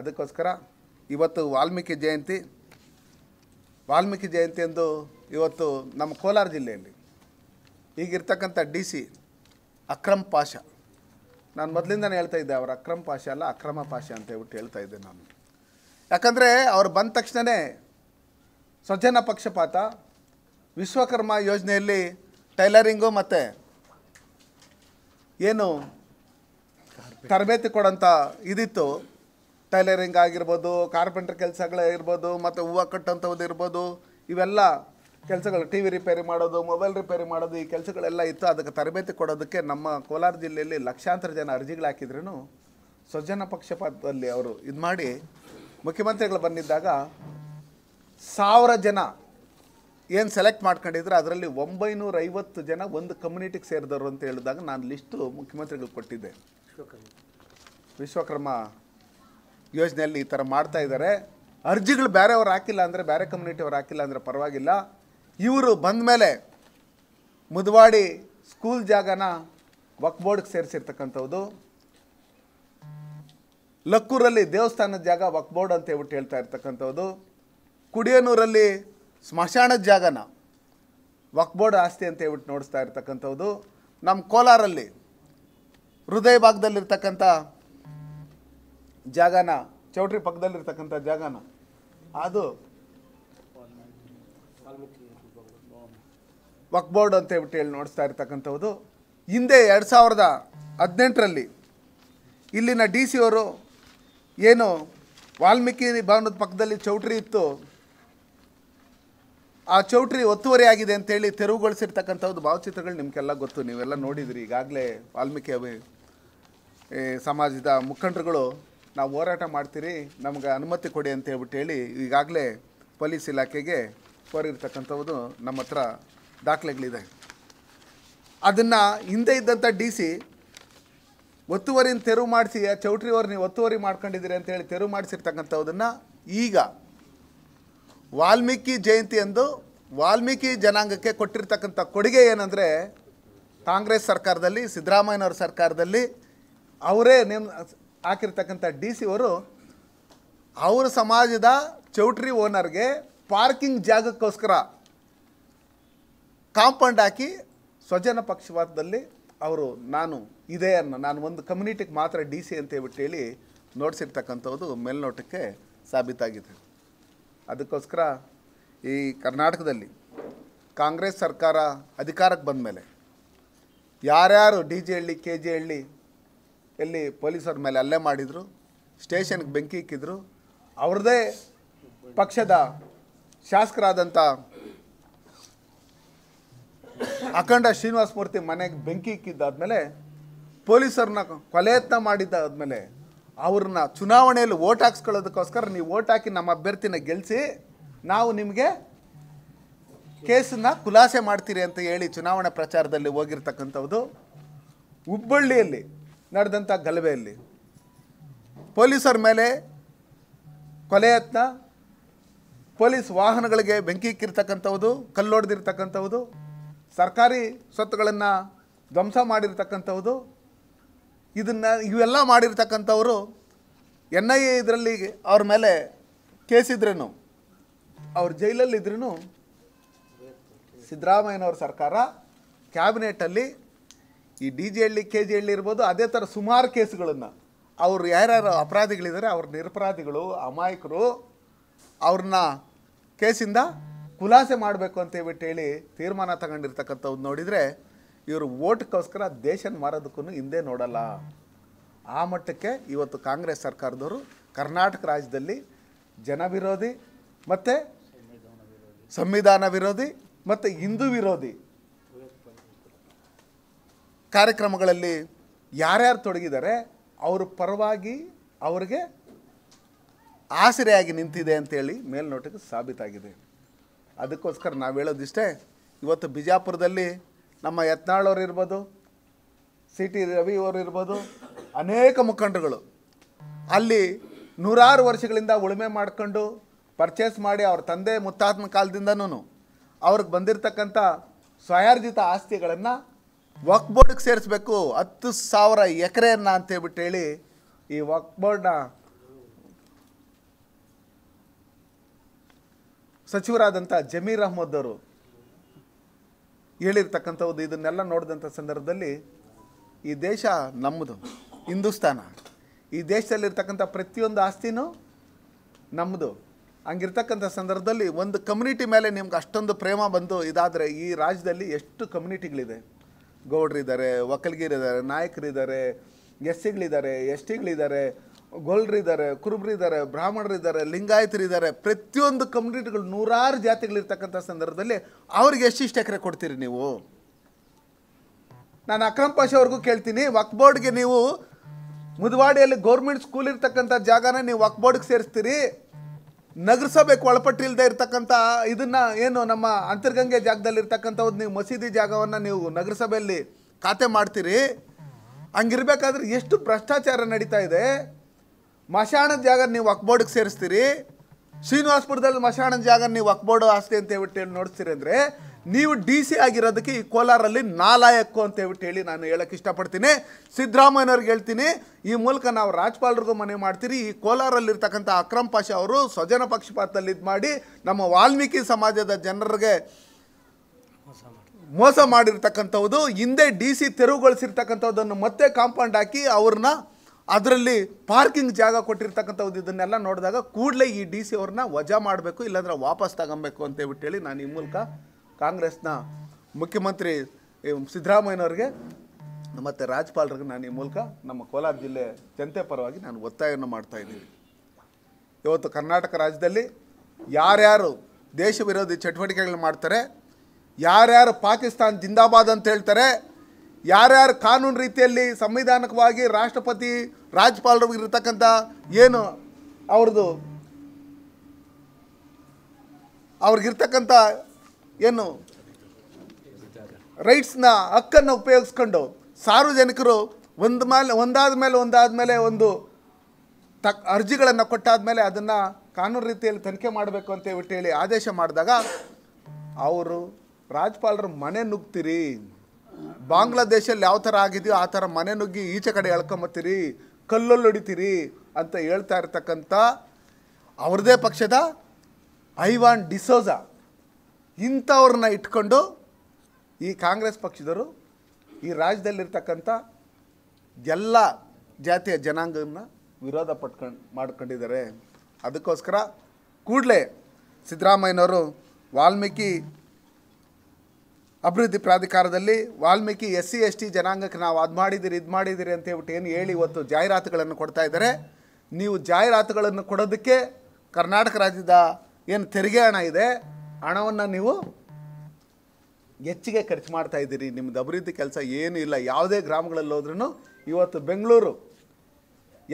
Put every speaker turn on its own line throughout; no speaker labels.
ಅದಕ್ಕೋಸ್ಕರ ಇವತ್ತು ವಾಲ್ಮೀಕಿ ಜಯಂತಿ ವಾಲ್ಮೀಕಿ ಜಯಂತಿ ಎಂದು ಇವತ್ತು ನಮ್ಮ ಕೋಲಾರ ಜಿಲ್ಲೆಯಲ್ಲಿ ಈಗಿರ್ತಕ್ಕಂಥ ಡಿ ಸಿ ಅಕ್ರಮ್ ಪಾಷ ನಾನು ಮೊದಲಿಂದನೇ ಹೇಳ್ತಾ ಇದ್ದೆ ಅವರು ಅಕ್ರಮ್ ಪಾಷ ಅಲ್ಲ ಅಕ್ರಮ ಪಾಷ ಅಂತ ಹೇಳ್ಬಿಟ್ಟು ಹೇಳ್ತಾ ಇದ್ದೆ ನಾನು ಯಾಕಂದರೆ ಅವ್ರು ಬಂದ ತಕ್ಷಣವೇ ಸ್ವಜನ ಪಕ್ಷಪಾತ ವಿಶ್ವಕರ್ಮ ಯೋಜನೆಯಲ್ಲಿ ಟೈಲರಿಂಗು ಮತ್ತು ಏನು ತರಬೇತಿ ಕೊಡೋಂಥ ಇದಿತ್ತು ಟೈಲರಿಂಗ್ ಆಗಿರ್ಬೋದು ಕಾರ್ಪೆಂಟರ್ ಕೆಲಸಗಳಾಗಿರ್ಬೋದು ಮತ್ತು ಹೂವು ಕಟ್ಟಂಥದ್ದು ಇರ್ಬೋದು ಇವೆಲ್ಲ ಕೆಲಸಗಳು ಟಿ ವಿ ರಿಪೇರಿ ಮಾಡೋದು ಮೊಬೈಲ್ ರಿಪೇರಿ ಮಾಡೋದು ಈ ಕೆಲಸಗಳೆಲ್ಲ ಇತ್ತು ಅದಕ್ಕೆ ತರಬೇತಿ ಕೊಡೋದಕ್ಕೆ ನಮ್ಮ ಕೋಲಾರ ಜಿಲ್ಲೆಯಲ್ಲಿ ಲಕ್ಷಾಂತರ ಜನ ಅರ್ಜಿಗಳು ಹಾಕಿದ್ರೂ ಸ್ವಜನ ಪಕ್ಷಪಾತದಲ್ಲಿ ಅವರು ಇದು ಮಾಡಿ ಮುಖ್ಯಮಂತ್ರಿಗಳು ಬಂದಿದ್ದಾಗ ಸಾವಿರ ಜನ ಏನು ಸೆಲೆಕ್ಟ್ ಮಾಡ್ಕೊಂಡಿದ್ರೆ ಅದರಲ್ಲಿ ಒಂಬೈನೂರ ಐವತ್ತು ಜನ ಒಂದು ಕಮ್ಯುನಿಟಿಗೆ ಸೇರಿದವರು ಅಂತ ಹೇಳಿದಾಗ ನಾನು ಲಿಸ್ಟು ಮುಖ್ಯಮಂತ್ರಿಗಳಿಗೆ ಕೊಟ್ಟಿದ್ದೆ ವಿಶ್ವಕರ್ಮ ಯೋಜನೆಯಲ್ಲಿ ಈ ಥರ ಮಾಡ್ತಾ ಇದ್ದಾರೆ ಅರ್ಜಿಗಳು ಬೇರೆಯವ್ರು ಹಾಕಿಲ್ಲ ಅಂದರೆ ಬೇರೆ ಅವ್ರು ಹಾಕಿಲ್ಲ ಅಂದರೆ ಪರವಾಗಿಲ್ಲ ಇವರು ಬಂದ ಮೇಲೆ ಮುದುವಾಡಿ ಸ್ಕೂಲ್ ಜಾಗನ ವಕ್ಬೋರ್ಡ್ಗೆ ಬೋರ್ಡ್ಗೆ ಸೇರಿಸಿರ್ತಕ್ಕಂಥದ್ದು ಲಕ್ಕೂರಲ್ಲಿ ದೇವಸ್ಥಾನದ ಜಾಗ ವಕ್ಬೋರ್ಡ್ ಬೋರ್ಡ್ ಅಂತ ಹೇಳ್ಬಿಟ್ಟು ಹೇಳ್ತಾ ಇರ್ತಕ್ಕಂಥದ್ದು ಕುಡಿಯನೂರಲ್ಲಿ ಸ್ಮಶಾನದ ಜಾಗನ ವಕ್ಬೋರ್ಡ್ ಬೋರ್ಡ್ ಆಸ್ತಿ ಅಂತ ಹೇಳ್ಬಿಟ್ಟು ನೋಡಿಸ್ತಾ ಇರ್ತಕ್ಕಂಥದ್ದು ನಮ್ಮ ಕೋಲಾರಲ್ಲಿ ಹೃದಯ ಭಾಗದಲ್ಲಿರ್ತಕ್ಕಂಥ ಜಾಗನ ಚೌಟ್ರಿ ಪಕ್ಕದಲ್ಲಿರ್ತಕ್ಕಂಥ ಜಾಗನ ಅದು ವಕ್ಬೋರ್ಡ್ ಅಂತ ಹೇಳ್ಬಿಟ್ಟು ಹೇಳಿ ನೋಡಿಸ್ತಾ ಇರ್ತಕ್ಕಂಥದ್ದು ಹಿಂದೆ ಎರಡು ಸಾವಿರದ ಹದಿನೆಂಟರಲ್ಲಿ ಇಲ್ಲಿನ ಡಿ ಸಿ ಅವರು ಏನು ವಾಲ್ಮೀಕಿ ಭವನದ ಪಕ್ಕದಲ್ಲಿ ಚೌಟ್ರಿ ಇತ್ತು ಆ ಚೌಟ್ರಿ ಒತ್ತುವರಿ ಆಗಿದೆ ಅಂತೇಳಿ ತೆರವುಗೊಳಿಸಿರ್ತಕ್ಕಂಥದ್ದು ಭಾವಚಿತ್ರಗಳು ನಿಮಗೆಲ್ಲ ಗೊತ್ತು ನೀವೆಲ್ಲ ನೋಡಿದ್ರಿ ಈಗಾಗಲೇ ವಾಲ್ಮೀಕಿ ಸಮಾಜದ ಮುಖಂಡರುಗಳು ನಾವು ಹೋರಾಟ ಮಾಡ್ತೀರಿ ನಮ್ಗೆ ಅನುಮತಿ ಕೊಡಿ ಅಂತ ಹೇಳ್ಬಿಟ್ಟು ಹೇಳಿ ಈಗಾಗಲೇ ಪೊಲೀಸ್ ಇಲಾಖೆಗೆ ಕೋರಿರ್ತಕ್ಕಂಥದ್ದು ನಮ್ಮ ಹತ್ರ ದಾಖಲೆಗಳಿದೆ ಅದನ್ನು ಹಿಂದೆ ಇದ್ದಂಥ ಡಿ ಸಿ ಒತ್ತುವರಿನ ತೆರವು ಮಾಡಿಸಿ ಚೌಟ್ರಿ ಚೌಟ್ರಿಯವ್ರು ನೀವು ಒತ್ತುವರಿ ಮಾಡ್ಕೊಂಡಿದ್ದೀರಿ ಅಂತ ಹೇಳಿ ತೆರವು ಮಾಡಿಸಿರ್ತಕ್ಕಂಥದ್ದನ್ನು ಈಗ ವಾಲ್ಮೀಕಿ ಜಯಂತಿ ಎಂದು ವಾಲ್ಮೀಕಿ ಜನಾಂಗಕ್ಕೆ ಕೊಟ್ಟಿರ್ತಕ್ಕಂಥ ಕೊಡುಗೆ ಏನಂದರೆ ಕಾಂಗ್ರೆಸ್ ಸರ್ಕಾರದಲ್ಲಿ ಸಿದ್ದರಾಮಯ್ಯನವ್ರ ಸರ್ಕಾರದಲ್ಲಿ ಅವರೇ ನಿಮ್ಮ ಹಾಕಿರ್ತಕ್ಕಂಥ ಡಿ ಸಿ ಅವರು ಅವ್ರ ಸಮಾಜದ ಚೌಟ್ರಿ ಓನರ್ಗೆ ಪಾರ್ಕಿಂಗ್ ಜಾಗಕ್ಕೋಸ್ಕರ ಕಾಂಪೌಂಡ್ ಹಾಕಿ ಸ್ವಜನ ಪಕ್ಷಪಾತದಲ್ಲಿ ಅವರು ನಾನು ಇದೇ ಅನ್ನೋ ನಾನು ಒಂದು ಕಮ್ಯುನಿಟಿಗೆ ಮಾತ್ರ ಡಿ ಸಿ ಅಂತ ಹೇಳ್ಬಿಟ್ಟು ಹೇಳಿ ನೋಡಿಸಿರ್ತಕ್ಕಂಥದ್ದು ಮೇಲ್ನೋಟಕ್ಕೆ ಸಾಬೀತಾಗಿದೆ ಅದಕ್ಕೋಸ್ಕರ ಈ ಕರ್ನಾಟಕದಲ್ಲಿ ಕಾಂಗ್ರೆಸ್ ಸರ್ಕಾರ ಅಧಿಕಾರಕ್ಕೆ ಬಂದ ಮೇಲೆ ಯಾರ್ಯಾರು D J Halli K G Halli ಎಲ್ಲಿ ಪೊಲೀಸರ ಮೇಲೆ ಹಲ್ಲೆ ಮಾಡಿದರು ಸ್ಟೇಷನ್ಗೆ ಬೆಂಕಿ ಇಕ್ಕಿದ್ರು ಅವ್ರದ್ದೇ ಪಕ್ಷದ ಶಾಸಕರಾದಂಥ ಅಖಂಡ ಶ್ರೀನಿವಾಸ ಮೂರ್ತಿ ಮನೆಗೆ ಬೆಂಕಿ ಇಕ್ಕಿದ್ದಾದ್ಮೇಲೆ ಪೊಲೀಸರನ್ನ ಕೊಲೆಯತ್ನ ಮೇಲೆ ಅವ್ರನ್ನ ಚುನಾವಣೆಯಲ್ಲಿ ಓಟ್ ಹಾಕ್ಸ್ಕೊಳ್ಳೋದಕ್ಕೋಸ್ಕರ ನೀವು ಓಟ್ ಹಾಕಿ ನಮ್ಮ ಅಭ್ಯರ್ಥಿನ ಗೆಲ್ಲಿಸಿ ನಾವು ನಿಮಗೆ ಕೇಸನ್ನ ಖುಲಾಸೆ ಮಾಡ್ತೀರಿ ಅಂತ ಹೇಳಿ ಚುನಾವಣಾ ಪ್ರಚಾರದಲ್ಲಿ ಹೋಗಿರ್ತಕ್ಕಂಥದ್ದು ಹುಬ್ಬಳ್ಳಿಯಲ್ಲಿ ನಡೆದಂಥ ಗಲಭೆಯಲ್ಲಿ ಪೊಲೀಸರ ಮೇಲೆ ಕೊಲೆ ಯತ್ನ ಪೊಲೀಸ್ ವಾಹನಗಳಿಗೆ ಬೆಂಕಿ ಇಕ್ಕಿರ್ತಕ್ಕಂಥವ್ದು ಕಲ್ಲೊಡೆದಿರ್ತಕ್ಕಂಥವ್ದು ಸರ್ಕಾರಿ ಸ್ವತ್ತುಗಳನ್ನು ಧ್ವಂಸ ಮಾಡಿರ್ತಕ್ಕಂಥವುದು ಇದನ್ನು ಇವೆಲ್ಲ ಮಾಡಿರ್ತಕ್ಕಂಥವರು ಎನ್ ಐ ಎ ಇದರಲ್ಲಿ ಅವ್ರ ಮೇಲೆ ಕೇಸಿದ್ರೂ ಅವ್ರು ಜೈಲಲ್ಲಿದ್ರೂ ಸಿದ್ದರಾಮಯ್ಯನವ್ರ ಸರ್ಕಾರ ಕ್ಯಾಬಿನೆಟಲ್ಲಿ ಈ D G Halli K G Halli ಇರ್ಬೋದು ಅದೇ ಥರ ಸುಮಾರು ಕೇಸುಗಳನ್ನು ಅವರು ಯಾರ್ಯಾರು ಅಪರಾಧಿಗಳಿದ್ದಾರೆ ಅವ್ರ ನಿರಪರಾಧಿಗಳು ಅಮಾಯಕರು ಅವ್ರನ್ನ ಕೇಸಿಂದ ಖುಲಾಸೆ ಮಾಡಬೇಕು ಅಂತ ಹೇಳ್ಬಿಟ್ಟು ಹೇಳಿ ತೀರ್ಮಾನ ತಗೊಂಡಿರ್ತಕ್ಕಂಥವ್ರು ನೋಡಿದರೆ ಇವರು ಓಟ್ಗೋಸ್ಕರ ದೇಶನ ಮಾರೋದಕ್ಕೂ ಹಿಂದೆ ನೋಡಲ್ಲ ಆ ಮಟ್ಟಕ್ಕೆ ಇವತ್ತು ಕಾಂಗ್ರೆಸ್ ಸರ್ಕಾರದವರು ಕರ್ನಾಟಕ ರಾಜ್ಯದಲ್ಲಿ ಜನ ವಿರೋಧಿ ಮತ್ತು ಸಂವಿಧಾನ ವಿರೋಧಿ ಮತ್ತು ಹಿಂದೂ ವಿರೋಧಿ ಕಾರ್ಯಕ್ರಮಗಳಲ್ಲಿ ಯಾರ್ಯಾರು ತೊಡಗಿದ್ದಾರೆ ಅವರ ಪರವಾಗಿ ಅವ್ರಿಗೆ ಆಸರೆಯಾಗಿ ನಿಂತಿದೆ ಅಂತೇಳಿ ಮೇಲ್ನೋಟಕ್ಕೆ ಸಾಬೀತಾಗಿದೆ ಅದಕ್ಕೋಸ್ಕರ ನಾವು ಹೇಳೋದಿಷ್ಟೇ ಇವತ್ತು ಬಿಜಾಪುರದಲ್ಲಿ ನಮ್ಮ ಯತ್ನಾಳವ್ರು ಇರ್ಬೋದು ಸಿ ಟಿ ರವಿ ಅವರು ಇರ್ಬೋದು ಅನೇಕ ಮುಖಂಡರುಗಳು ಅಲ್ಲಿ ನೂರಾರು ವರ್ಷಗಳಿಂದ ಉಳುಮೆ ಮಾಡಿಕೊಂಡು ಪರ್ಚೇಸ್ ಮಾಡಿ ಅವ್ರ ತಂದೆ ಮುತ್ತಾತ್ಮ ಕಾಲದಿಂದನೂ ಅವ್ರಿಗೆ ಬಂದಿರತಕ್ಕಂಥ ಸ್ವಯಾರ್ಜಿತ ಆಸ್ತಿಗಳನ್ನು ವಕ್ಬೋರ್ಡ್ಗೆ ಸೇರಿಸ್ಬೇಕು ಹತ್ತು ಸಾವಿರ ಎಕರೆಯನ್ನು ಅಂತೇಳ್ಬಿಟ್ಟು ಹೇಳಿ ಈ ವಕ್ ಸಚಿವರಾದಂಥ ಜಮೀರ್ ಅಹ್ಮದ್ ಅವರು ಹೇಳಿರ್ತಕ್ಕಂಥದ್ದು ಇದನ್ನೆಲ್ಲ ನೋಡಿದಂಥ ಸಂದರ್ಭದಲ್ಲಿ ಈ ದೇಶ ನಮ್ಮದು ಹಿಂದೂಸ್ತಾನ ಈ ದೇಶದಲ್ಲಿರ್ತಕ್ಕಂಥ ಪ್ರತಿಯೊಂದು ಆಸ್ತಿನೂ ನಮ್ಮದು ಹಂಗಿರ್ತಕ್ಕಂಥ ಸಂದರ್ಭದಲ್ಲಿ ಒಂದು ಕಮ್ಯುನಿಟಿ ಮೇಲೆ ನಿಮ್ಗೆ ಅಷ್ಟೊಂದು ಪ್ರೇಮ ಬಂದು ಇದಾದರೆ ಈ ರಾಜ್ಯದಲ್ಲಿ ಎಷ್ಟು ಕಮ್ಯುನಿಟಿಗಳಿದೆ ಗೌಡ್ರಿದ್ದಾರೆ ನಾಯಕರು ಇದ್ದಾರೆ ಎಸ್ ಸಿಗಳಿದ್ದಾರೆ ಎಸ್ ಟಿಗಳಿದ್ದಾರೆ ಬ್ರಾಹ್ಮಣರು ಕುರುಬ್ರಿದ್ದಾರೆ ಲಿಂಗಾಯತರು ಇದ್ದಾರೆ ಪ್ರತಿಯೊಂದು ಕಮ್ಯುನಿಟಿಗಳು ನೂರಾರು ಜಾತಿಗಳಿರ್ತಕ್ಕಂಥ ಸಂದರ್ಭದಲ್ಲಿ ಅವ್ರಿಗೆ ಎಷ್ಟಿಷ್ಟು ಎಕರೆ ಕೊಡ್ತೀರಿ ನೀವು ನಾನು ಅಕ್ರಮ್ ಪಾಷ ಅವ್ರಿಗೂ ಕೇಳ್ತೀನಿ ವಕ್ಬೋರ್ಡ್ಗೆ ನೀವು ಮುದುವಾಡಿಯಲ್ಲಿ ಗೌರ್ಮೆಂಟ್ ಸ್ಕೂಲ್ ಇರ್ತಕ್ಕಂಥ ಜಾಗನ ನೀವು ವಕ್ಬೋರ್ಡ್ಗೆ ಸೇರಿಸ್ತೀರಿ ನಗರಸಭೆ ಒಳಪಟ್ಟಿಲ್ದೇ ಇರ್ತಕ್ಕಂಥ ಇದನ್ನ ಏನು ನಮ್ಮ ಅಂತರ್ಗಂಗೆ ಜಾಗದಲ್ಲಿ ಇರ್ತಕ್ಕಂಥವ್ದು ನೀವು ಮಸೀದಿ ಜಾಗವನ್ನ ನೀವು ನಗರಸಭೆಯಲ್ಲಿ ಖಾತೆ ಮಾಡ್ತೀರಿ ಹಂಗಿರ್ಬೇಕಾದ್ರೆ ಎಷ್ಟು ಭ್ರಷ್ಟಾಚಾರ ನಡೀತಾ ಇದೆ ಮಶಾಣದ ಜಾಗ ನೀವು ಅಕ್ಬೋರ್ಡ್ಗೆ ಸೇರಿಸ್ತೀರಿ ಶ್ರೀನಿವಾಸಪುರದಲ್ಲಿ ಮಶಾಣದ ಜಾಗ ನೀವು ಅಕ್ಬೋರ್ಡ್ ಆಸ್ತಿ ಅಂತ ಹೇಳ್ಬಿಟ್ಟು ನೋಡಿಸ್ತೀರಿ ಅಂದ್ರೆ ನೀವು ಡಿ ಸಿ ಆಗಿರೋದಕ್ಕೆ ಈ ಕೋಲಾರಲ್ಲಿ ನಾಲಾಯಕ್ಕು ಅಂತ ಹೇಳ್ಬಿಟ್ಟು ಹೇಳಿ ನಾನು ಹೇಳಕ್ಕೆ ಇಷ್ಟಪಡ್ತೀನಿ ಸಿದ್ದರಾಮಯ್ಯನವ್ರಿಗೆ ಹೇಳ್ತೀನಿ ಈ ಮೂಲಕ ನಾವು ರಾಜ್ಪಾಲರಿಗೂ ಮನವಿ ಮಾಡ್ತೀರಿ ಈ ಕೋಲಾರಲ್ಲಿರ್ತಕ್ಕಂಥ ಅಕ್ರಮ್ ಪಾಷ ಅವರು ಸ್ವಜನ ಪಕ್ಷಪಾತದಲ್ಲಿ ಇದು ಮಾಡಿ ನಮ್ಮ ವಾಲ್ಮೀಕಿ ಸಮಾಜದ ಜನರಿಗೆ ಮೋಸ ಮಾಡಿರ್ತಕ್ಕಂಥದ್ದು ಹಿಂದೆ ಡಿ ಸಿ ತೆರವುಗೊಳಿಸಿರ್ತಕ್ಕಂಥದ್ದನ್ನು ಮತ್ತೆ ಕಾಂಪೌಂಡ್ ಹಾಕಿ ಅವ್ರನ್ನ ಅದರಲ್ಲಿ ಪಾರ್ಕಿಂಗ್ ಜಾಗ ಕೊಟ್ಟಿರ್ತಕ್ಕಂಥದ್ದು ಇದನ್ನೆಲ್ಲ ನೋಡಿದಾಗ ಕೂಡಲೇ ಈ ಡಿ ಸಿ ಅವ್ರನ್ನ ವಜಾ ಮಾಡಬೇಕು ಇಲ್ಲಾಂದ್ರೆ ವಾಪಸ್ ತಗೊಬೇಕು ಅಂತ ಹೇಳಿ ನಾನು ಈ ಮೂಲಕ ಕಾಂಗ್ರೆಸ್ನ ಮುಖ್ಯಮಂತ್ರಿ ಸಿದ್ದರಾಮಯ್ಯನವ್ರಿಗೆ ಮತ್ತು ರಾಜ್ಯಪಾಲರಿಗೆ ನಾನು ಈ ಮೂಲಕ ನಮ್ಮ ಕೋಲಾರ ಜಿಲ್ಲೆ ಜನತೆ ಪರವಾಗಿ ನಾನು ಒತ್ತಾಯವನ್ನು ಮಾಡ್ತಾ ಇದ್ದೀನಿ ಇವತ್ತು ಕರ್ನಾಟಕ ರಾಜ್ಯದಲ್ಲಿ ಯಾರ್ಯಾರು ದೇಶ ವಿರೋಧಿ ಚಟುವಟಿಕೆಗಳನ್ನ ಮಾಡ್ತಾರೆ ಯಾರ್ಯಾರು ಪಾಕಿಸ್ತಾನ ಜಿಂದಾಬಾದ್ ಅಂತ ಹೇಳ್ತಾರೆ ಯಾರ್ಯಾರು ಕಾನೂನು ರೀತಿಯಲ್ಲಿ ಸಂವಿಧಾನಕವಾಗಿ ರಾಷ್ಟ್ರಪತಿ ರಾಜ್ಯಪಾಲರು ಇರತಕ್ಕಂಥ ಏನು ಅವ್ರದ್ದು ಅವ್ರಿಗಿರ್ತಕ್ಕಂಥ ಏನು ರೈಟ್ಸ್ನ ಹಕ್ಕನ್ನು ಉಪಯೋಗಿಸ್ಕೊಂಡು ಸಾರ್ವಜನಿಕರು ಒಂದು ಮೇಲೆ ಒಂದಾದ ಮೇಲೆ ಒಂದಾದ ಮೇಲೆ ಒಂದು ತಕ್ ಅರ್ಜಿಗಳನ್ನು ಕೊಟ್ಟಾದ ಮೇಲೆ ಅದನ್ನು ಕಾನೂನು ರೀತಿಯಲ್ಲಿ ತನಿಖೆ ಮಾಡಬೇಕು ಅಂತ ಹೇಳ್ಬಿಟ್ಟು ಹೇಳಿ ಆದೇಶ ಮಾಡಿದಾಗ ಅವರು ರಾಜ್ಯಪಾಲರು ಮನೆ ನುಗ್ತೀರಿ ಬಾಂಗ್ಲಾದೇಶಲ್ಲಿ ಯಾವ ಥರ ಆಗಿದೆಯೋ ಆ ಥರ ಮನೆ ನುಗ್ಗಿ ಈಚೆ ಕಡೆ ಎಳ್ಕೊಂಬತ್ತೀರಿ ಕಲ್ಲಲ್ಲಿ ಹೊಡಿತೀರಿ ಅಂತ ಹೇಳ್ತಾ ಇರ್ತಕ್ಕಂಥ ಅವ್ರದೇ ಪಕ್ಷದ ಐವಾನ್ ಡಿಸೋಜಾ ಇಂಥವ್ರನ್ನ ಇಟ್ಕೊಂಡು ಈ ಕಾಂಗ್ರೆಸ್ ಪಕ್ಷದವರು ಈ ರಾಜ್ಯದಲ್ಲಿರ್ತಕ್ಕಂಥ ಎಲ್ಲ ಜಾತಿಯ ಜನಾಂಗವನ್ನು ವಿರೋಧ ಪಟ್ಕೊಂಡು ಮಾಡ್ಕೊಂಡಿದ್ದಾರೆ ಅದಕ್ಕೋಸ್ಕರ ಕೂಡಲೇ ಸಿದ್ದರಾಮಯ್ಯನವರು ವಾಲ್ಮೀಕಿ ಅಭಿವೃದ್ಧಿ ಪ್ರಾಧಿಕಾರದಲ್ಲಿ Valmiki S C S T ಜನಾಂಗಕ್ಕೆ ನಾವು ಅದು ಮಾಡಿದ್ದೀರಿ ಇದು ಮಾಡಿದ್ದೀರಿ ಅಂತ ಹೇಳ್ಬಿಟ್ಟು ಏನು ಹೇಳಿ ಇವತ್ತು ಜಾಹೀರಾತುಗಳನ್ನು ಕೊಡ್ತಾ ಇದ್ದಾರೆ ನೀವು ಜಾಹೀರಾತುಗಳನ್ನು ಕೊಡೋದಕ್ಕೆ ಕರ್ನಾಟಕ ರಾಜ್ಯದ ಏನು ತೆರಿಗೆ ಹಣ ಇದೆ ಹಣವನ್ನು ನೀವು ಹೆಚ್ಚಿಗೆ ಖರ್ಚು ಮಾಡ್ತಾ ಇದ್ದೀರಿ ನಿಮ್ಮದು ಅಭಿವೃದ್ಧಿ ಕೆಲಸ ಏನೂ ಇಲ್ಲ ಯಾವುದೇ ಗ್ರಾಮಗಳಲ್ಲಿ ಹೋದ್ರೂ ಇವತ್ತು ಬೆಂಗಳೂರು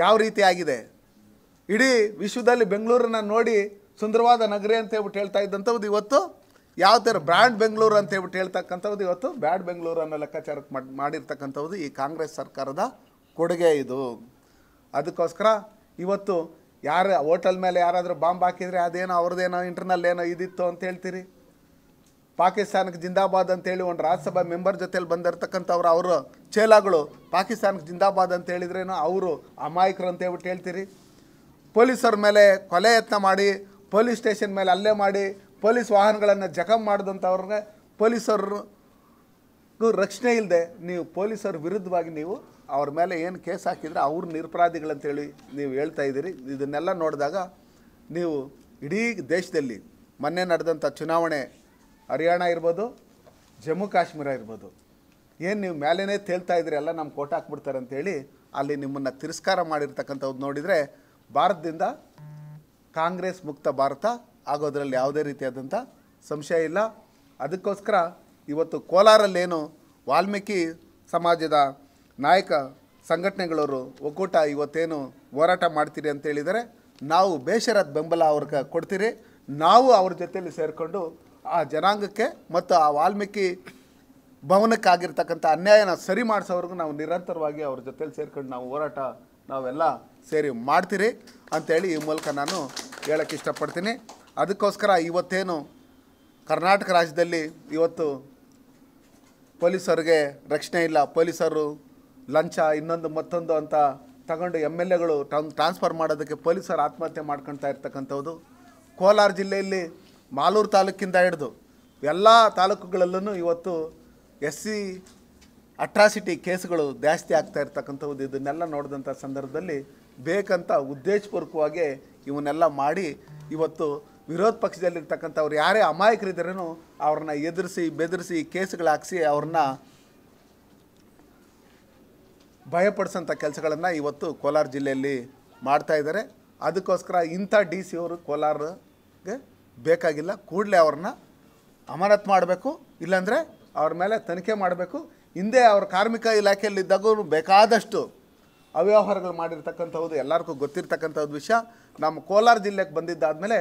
ಯಾವ ರೀತಿ ಆಗಿದೆ ಇಡೀ ವಿಶ್ವದಲ್ಲಿ ಬೆಂಗಳೂರನ್ನ ನೋಡಿ ಸುಂದರವಾದ ನಗರಿ ಅಂತ ಹೇಳ್ಬಿಟ್ಟು ಹೇಳ್ತಾ ಇದ್ದಂಥವ್ದು ಇವತ್ತು ಯಾವ ಥರ ಬ್ರ್ಯಾಂಡ್ ಬೆಂಗಳೂರು ಅಂತ ಹೇಳ್ಬಿಟ್ಟು ಹೇಳ್ತಕ್ಕಂಥದ್ದು ಇವತ್ತು ಬ್ಯಾಡ್ ಬೆಂಗಳೂರು ಅನ್ನೋ ಲೆಕ್ಕಾಚಾರಕ್ಕೆ ಮಾಡಿ ಮಾಡಿರ್ತಕ್ಕಂಥದ್ದು ಈ ಕಾಂಗ್ರೆಸ್ ಸರ್ಕಾರದ ಕೊಡುಗೆ ಇದು ಅದಕ್ಕೋಸ್ಕರ ಇವತ್ತು ಯಾರು ಹೋಟೆಲ್ ಮೇಲೆ ಯಾರಾದರೂ ಬಾಂಬ್ ಹಾಕಿದರೆ ಅದೇನೋ ಅವ್ರದ್ದೇನೋ ಇಂಟರ್ನಲ್ ಏನೋ ಇದಿತ್ತು ಅಂತ ಹೇಳ್ತೀರಿ ಪಾಕಿಸ್ತಾನಕ್ಕೆ ಜಿಂದಾಬಾದ್ ಅಂತೇಳಿ ಒಂದು ರಾಜ್ಯಸಭಾ ಮೆಂಬರ್ ಜೊತೆಲಿ ಬಂದಿರತಕ್ಕಂಥವ್ರು ಅವರ ಚೇಲಾಗಳು ಪಾಕಿಸ್ತಾನಕ್ಕೆ ಜಿಂದಾಬಾದ್ ಅಂತ ಹೇಳಿದ್ರೇನೋ ಅವರು ಅಮಾಯಕರು ಅಂತ ಹೇಳ್ಬಿಟ್ಟು ಹೇಳ್ತೀರಿ ಪೊಲೀಸರ ಮೇಲೆ ಕೊಲೆ ಯತ್ನ ಮಾಡಿ ಪೊಲೀಸ್ ಸ್ಟೇಷನ್ ಮೇಲೆ ಅಲ್ಲೇ ಮಾಡಿ ಪೊಲೀಸ್ ವಾಹನಗಳನ್ನು ಜಖಮ್ ಮಾಡಿದಂಥವ್ರಿಗೆ ಪೊಲೀಸರು ರಕ್ಷಣೆ ಇಲ್ಲದೆ ನೀವು ಪೊಲೀಸರ ವಿರುದ್ಧವಾಗಿ ನೀವು ಅವ್ರ ಮೇಲೆ ಏನು ಕೇಸ್ ಹಾಕಿದರೆ ಅವ್ರ ನಿರಪರಾಧಿಗಳಂತೇಳಿ ನೀವು ಹೇಳ್ತಾ ಇದ್ದೀರಿ ಇದನ್ನೆಲ್ಲ ನೋಡಿದಾಗ ನೀವು ಇಡೀ ದೇಶದಲ್ಲಿ ಮೊನ್ನೆ ನಡೆದಂಥ ಚುನಾವಣೆ ಹರಿಯಾಣ ಇರ್ಬೋದು ಜಮ್ಮು ಕಾಶ್ಮೀರ ಇರ್ಬೋದು ಏನು ನೀವು ಮೇಲೇ ತೇಳ್ತಾ ಇದ್ರಿ ಎಲ್ಲ ನಮ್ಮ ಕೋಟ್ ಹಾಕ್ಬಿಡ್ತಾರೆ ಅಂತೇಳಿ ಅಲ್ಲಿ ನಿಮ್ಮನ್ನು ತಿರಸ್ಕಾರ ಮಾಡಿರ್ತಕ್ಕಂಥದ್ದು ನೋಡಿದರೆ ಭಾರತದಿಂದ ಕಾಂಗ್ರೆಸ್ ಮುಕ್ತ ಭಾರತ ಆಗೋದ್ರಲ್ಲಿ ಯಾವುದೇ ರೀತಿಯಾದಂಥ ಸಂಶಯ ಇಲ್ಲ ಅದಕ್ಕೋಸ್ಕರ ಇವತ್ತು ಕೋಲಾರಲ್ಲೇನು ವಾಲ್ಮೀಕಿ ಸಮಾಜದ ನಾಯಕ ಸಂಘಟನೆಗಳವರು ಒಕ್ಕೂಟ ಇವತ್ತೇನು ಹೋರಾಟ ಮಾಡ್ತೀರಿ ಅಂತ ಹೇಳಿದರೆ ನಾವು ಬೇಷರತ್ ಬೆಂಬಲ ಅವ್ರಿಗೆ ಕೊಡ್ತೀರಿ ನಾವು ಅವ್ರ ಜೊತೆಯಲ್ಲಿ ಸೇರಿಕೊಂಡು ಆ ಜನಾಂಗಕ್ಕೆ ಮತ್ತು ಆ ವಾಲ್ಮೀಕಿ ಭವನಕ್ಕಾಗಿರ್ತಕ್ಕಂಥ ಅನ್ಯಾಯನ ಸರಿ ಮಾಡಿಸೋವ್ರಿಗೂ ನಾವು ನಿರಂತರವಾಗಿ ಅವ್ರ ಜೊತೆಯಲ್ಲಿ ಸೇರಿಕೊಂಡು ನಾವು ಹೋರಾಟ ನಾವೆಲ್ಲ ಸೇರಿ ಮಾಡ್ತೀರಿ ಅಂತೇಳಿ ಈ ಮೂಲಕ ನಾನು ಹೇಳೋಕ್ಕೆ ಇಷ್ಟಪಡ್ತೀನಿ ಅದಕ್ಕೋಸ್ಕರ ಇವತ್ತೇನು ಕರ್ನಾಟಕ ರಾಜ್ಯದಲ್ಲಿ ಇವತ್ತು ಪೊಲೀಸರಿಗೆ ರಕ್ಷಣೆ ಇಲ್ಲ ಪೊಲೀಸರು ಲಂಚ ಇನ್ನೊಂದು ಮತ್ತೊಂದು ಅಂತ ತಗೊಂಡು ಎಮ್ ಎಲ್ ಎಗಳು ಟ್ರಾನ್ಸ್ಫರ್ ಮಾಡೋದಕ್ಕೆ ಪೊಲೀಸರು ಆತ್ಮಹತ್ಯೆ ಮಾಡ್ಕೊಳ್ತಾ ಇರ್ತಕ್ಕಂಥದ್ದು ಕೋಲಾರ ಜಿಲ್ಲೆಯಲ್ಲಿ ಮಾಲೂರು ತಾಲೂಕಿಂದ ಹಿಡಿದು ಎಲ್ಲ ತಾಲೂಕುಗಳಲ್ಲೂ ಇವತ್ತು ಎಸ್ ಸಿ ಅಟ್ರಾಸಿಟಿ ಕೇಸ್ಗಳು ಜಾಸ್ತಿ ಆಗ್ತಾ ಇರ್ತಕ್ಕಂಥದ್ದು ಇದನ್ನೆಲ್ಲ ನೋಡಿದಂಥ ಸಂದರ್ಭದಲ್ಲಿ ಬೇಕಂತ ಉದ್ದೇಶಪೂರ್ವಕವಾಗಿ ಇವನ್ನೆಲ್ಲ ಮಾಡಿ ಇವತ್ತು ವಿರೋಧ ಪಕ್ಷದಲ್ಲಿರ್ತಕ್ಕಂಥವ್ರು ಯಾರೇ ಅಮಾಯಕರಿದ್ದರೂ ಅವ್ರನ್ನ ಎದುರಿಸಿ ಬೆದರಿಸಿ ಕೇಸುಗಳಾಕ್ಸಿ ಹಾಕಿಸಿ ಅವ್ರನ್ನ ಭಯಪಡಿಸೋಂಥ ಕೆಲಸಗಳನ್ನು ಇವತ್ತು ಕೋಲಾರ ಜಿಲ್ಲೆಯಲ್ಲಿ ಮಾಡ್ತಾಯಿದ್ದಾರೆ ಅದಕ್ಕೋಸ್ಕರ ಇಂಥ ಡಿ ಸಿ ಅವರು ಕೋಲಾರಗೆ ಬೇಕಾಗಿಲ್ಲ ಕೂಡಲೇ ಅವ್ರನ್ನ ಅಮಾನತ್ ಮಾಡಬೇಕು ಇಲ್ಲಾಂದರೆ ಅವ್ರ ಮೇಲೆ ತನಿಖೆ ಮಾಡಬೇಕು ಹಿಂದೆ ಅವ್ರ ಕಾರ್ಮಿಕ ಇಲಾಖೆಯಲ್ಲಿದ್ದಾಗೂ ಬೇಕಾದಷ್ಟು ಅವ್ಯವಹಾರಗಳು ಮಾಡಿರ್ತಕ್ಕಂಥವ್ದು ಎಲ್ಲರಿಗೂ ಗೊತ್ತಿರ್ತಕ್ಕಂಥದ್ದು ವಿಷಯ ನಮ್ಮ ಕೋಲಾರ ಜಿಲ್ಲೆಗೆ ಬಂದಿದ್ದಾದಮೇಲೆ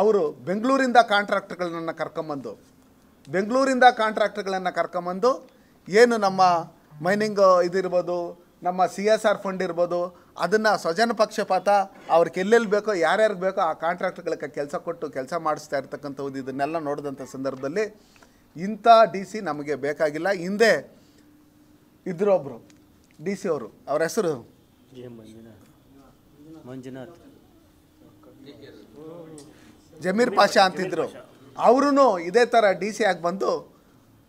ಅವರು ಬೆಂಗಳೂರಿಂದ ಕಾಂಟ್ರಾಕ್ಟ್ಗಳನ್ನು ಕರ್ಕೊಂಬಂದು ಬೆಂಗಳೂರಿಂದ ಕಾಂಟ್ರಾಕ್ಟ್ಗಳನ್ನು ಕರ್ಕೊಂಬಂದು ಏನು ನಮ್ಮ ಮೈನಿಂಗ್ ಇದಿರ್ಬೋದು ನಮ್ಮ ಸಿ ಎಸ್ ಆರ್ ಫಂಡ್ ಇರ್ಬೋದು ಅದನ್ನು ಸ್ವಜನ ಪಕ್ಷಪಾತ ಅವ್ರಿಗೆ ಎಲ್ಲೆಲ್ಲಿ ಬೇಕೋ ಯಾರ್ಯಾರು ಬೇಕೋ ಆ ಕಾಂಟ್ರಾಕ್ಟ್ಗಳಿಗೆ ಕೆಲಸ ಕೊಟ್ಟು ಕೆಲಸ ಮಾಡಿಸ್ತಾ ಇರ್ತಕ್ಕಂಥದ್ದು ಇದನ್ನೆಲ್ಲ ನೋಡಿದಂಥ ಸಂದರ್ಭದಲ್ಲಿ ಇಂಥ ಡಿ ಸಿ ನಮಗೆ ಬೇಕಾಗಿಲ್ಲ ಹಿಂದೆ ಇದ್ರೊಬ್ಬರು ಡಿ ಸಿ ಅವರು ಅವ್ರ ಹೆಸರು ಮಂಜುನಾಥ್ ಜಮೀರ್ ಪಾಷಾ ಅಂತಿದ್ರು ಅವರು ಇದೇ ಥರ ಡಿ ಸಿ ಆಗಿ ಬಂದು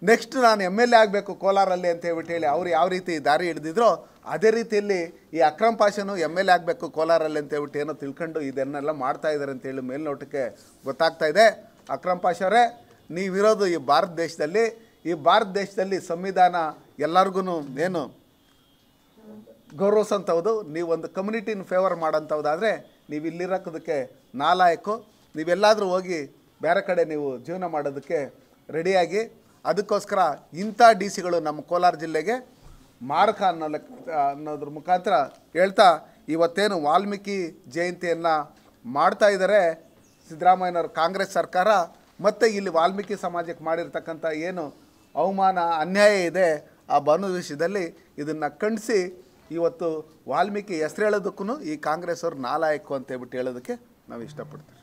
ನೆಕ್ಸ್ಟ್ ನಾನು ಎಮ್ ಎಲ್ ಎ ಆಗಬೇಕು ಕೋಲಾರಲ್ಲಿ ಅಂತ ಹೇಳ್ಬಿಟ್ಟು ಹೇಳಿ ಅವ್ರು ಯಾವ ರೀತಿ ದಾರಿ ಹಿಡಿದಿದ್ರೋ ಅದೇ ರೀತಿಯಲ್ಲಿ ಈ ಅಕ್ರಮ್ ಪಾಷನು ಎಮ್ ಎಲ್ ಎ ಆಗಬೇಕು ಕೋಲಾರಲ್ಲಿ ಅಂತ ಹೇಳ್ಬಿಟ್ಟು ಏನೋ ತಿಳ್ಕೊಂಡು ಇದನ್ನೆಲ್ಲ ಮಾಡ್ತಾ ಇದ್ದಾರೆ ಅಂತೇಳಿ ಮೇಲ್ನೋಟಕ್ಕೆ ಗೊತ್ತಾಗ್ತಾ ಇದೆ ಅಕ್ರಮ್ ಪಾಷರೇ ನೀವಿರೋದು ಈ ಭಾರತ ದೇಶದಲ್ಲಿ ಈ ಭಾರತ ದೇಶದಲ್ಲಿ ಸಂವಿಧಾನ ಎಲ್ಲರಿಗೂ ಏನು ಗೌರವಿಸೋಂಥವ್ದು ಒಂದು ಕಮ್ಯುನಿಟಿನ ಫೇವರ್ ಮಾಡೋಂಥವ್ದಾದರೆ ನೀವು ಇಲ್ಲಿರೋಕ್ಕದಕ್ಕೆ ನಾಲಾಯಕು ನೀವೆಲ್ಲಾದರೂ ಹೋಗಿ ಬೇರೆ ಕಡೆ ನೀವು ಜೀವನ ಮಾಡೋದಕ್ಕೆ ರೆಡಿಯಾಗಿ ಅದಕ್ಕೋಸ್ಕರ ಇಂಥ ಡಿ ಸಿಗಳು ನಮ್ಮ ಕೋಲಾರ ಜಿಲ್ಲೆಗೆ ಮಾರಕ ಅನ್ನೋ ಅನ್ನೋದ್ರ ಮುಖಾಂತರ ಹೇಳ್ತಾ ಇವತ್ತೇನು ವಾಲ್ಮೀಕಿ ಜಯಂತಿಯನ್ನು ಮಾಡ್ತಾ ಇದ್ದಾರೆ ಸಿದ್ದರಾಮಯ್ಯನವ್ರ ಕಾಂಗ್ರೆಸ್ ಸರ್ಕಾರ ಮತ್ತು ಇಲ್ಲಿ ವಾಲ್ಮೀಕಿ ಸಮಾಜಕ್ಕೆ ಮಾಡಿರ್ತಕ್ಕಂಥ ಏನು ಅವಮಾನ ಅನ್ಯಾಯ ಇದೆ ಆ ವಿಷಯದಲ್ಲಿ ಇದನ್ನು ಖಂಡಿಸಿ ಇವತ್ತು ವಾಲ್ಮೀಕಿ ಹೆಸರು ಹೇಳೋದಕ್ಕೂ ಈ ಕಾಂಗ್ರೆಸ್ ಅವರು ನಾಲಾಯಕು ಅಂತ ಹೇಳ್ಬಿಟ್ಟು ಹೇಳೋದಕ್ಕೆ ನಾವು ಇಷ್ಟಪಡ್ತೀವಿ